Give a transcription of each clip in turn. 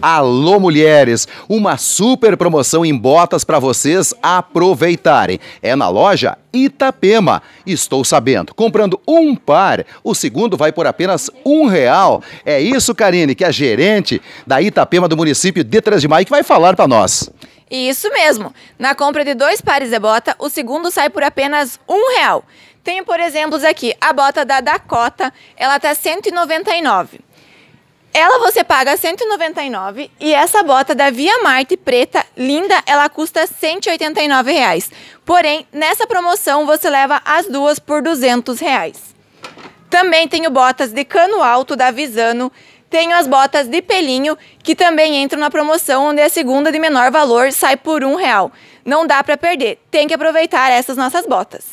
Alô Mulheres, uma super promoção em botas para vocês aproveitarem. É na loja Itapema. Estou sabendo, comprando um par, o segundo vai por apenas um real. É isso, Karine, que a é gerente da Itapema do município de 3 de Maio que vai falar para nós. Isso mesmo. Na compra de dois pares de bota, o segundo sai por apenas um real. Tenho, por exemplo, aqui a bota da Dakota, ela tá 199. Ela você paga 199 e essa bota da Via Marte preta, linda, ela custa 189 reais. Porém, nessa promoção você leva as duas por 200 reais. Também tenho botas de cano alto da Visano, tenho as botas de pelinho que também entram na promoção, onde a segunda de menor valor sai por um real. Não dá para perder, tem que aproveitar essas nossas botas.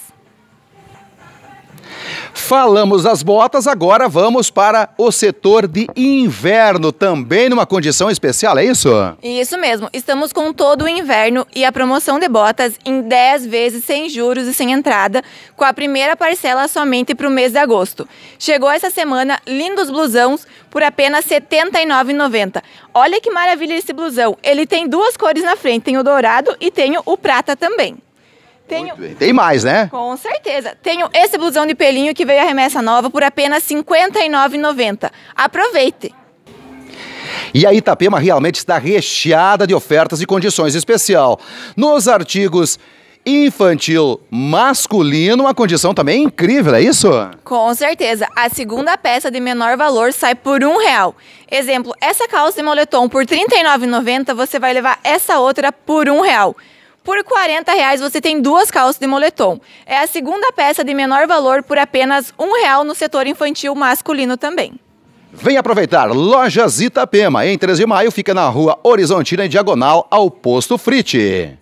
Falamos das botas, agora vamos para o setor de inverno, também numa condição especial, é isso? Isso mesmo, estamos com todo o inverno e a promoção de botas em 10 vezes sem juros e sem entrada, com a primeira parcela somente para o mês de agosto. Chegou essa semana lindos blusões por apenas R$ 79,90. Olha que maravilha esse blusão, ele tem duas cores na frente, tem o dourado e tem o prata também. Tenho... Tem mais, né? Com certeza. Tenho esse blusão de pelinho que veio a remessa nova por apenas R$ 59,90. Aproveite! E a Itapema realmente está recheada de ofertas e condições especial. Nos artigos infantil masculino, uma condição também incrível, é isso? Com certeza. A segunda peça de menor valor sai por um real. Exemplo, essa calça de moletom por R$ 39,90, você vai levar essa outra por um real. Por 40 reais você tem duas calças de moletom. É a segunda peça de menor valor por apenas um real no setor infantil masculino também. Vem aproveitar Lojas Itapema, em 13 de maio, fica na rua Horizontina, em diagonal ao Posto Frite.